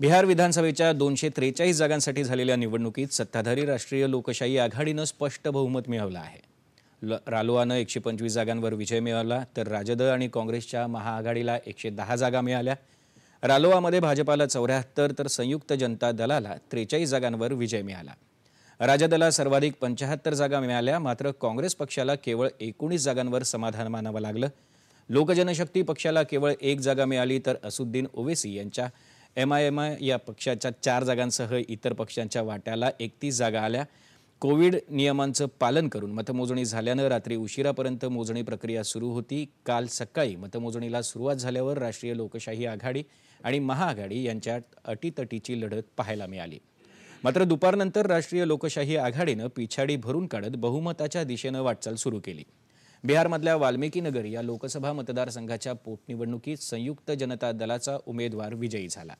बिहार विधानसभेच्या दोनशे त्रेचाळीस जागांसाठी झालेल्या निवडणुकीत सत्ताधारी राष्ट्रीय लोकशाही आघाडीनं स्पष्ट बहुमत मिळवलं आहे रालोआनं एकशे पंचवीस जागांवर विजय मिळवला तर राजद आणि काँग्रेसच्या महाआघाडीला एकशे दहा जागा मिळाल्या रालोआमध्ये भाजपाला चौऱ्याहत्तर तर संयुक्त जनता दलाला त्रेचाळीस जागांवर विजय मिळाला राजदला सर्वाधिक पंच्याहत्तर जागा मिळाल्या मात्र काँग्रेस पक्षाला केवळ एकोणीस जागांवर समाधान मानावं लागलं लोकजनशक्ती पक्षाला केवळ एक जागा मिळाली तर असुद्दीन ओवेसी यांच्या एम आय एम आय या पक्षाच्या चार जागांसह इतर पक्षांच्या वाट्याला एकतीस जागा आल्या कोविड नियमांचं पालन करून मतमोजणी झाल्यानं रात्री उशिरापर्यंत मोजणी प्रक्रिया सुरू होती काल सकाळी मतमोजणीला सुरुवात झाल्यावर राष्ट्रीय लोकशाही आघाडी आणि महाआघाडी यांच्यात अटीतटीची लढत पाहायला मिळाली मात्र दुपारनंतर राष्ट्रीय लोकशाही आघाडीनं पिछाडी भरून काढत बहुमताच्या दिशेनं वाटचाल सुरू केली बिहारमधल्या वाल्मिकीनगर या लोकसभा मतदारसंघाच्या पोटनिवडणुकीत संयुक्त जनता दलाचा उमेदवार विजयी झाला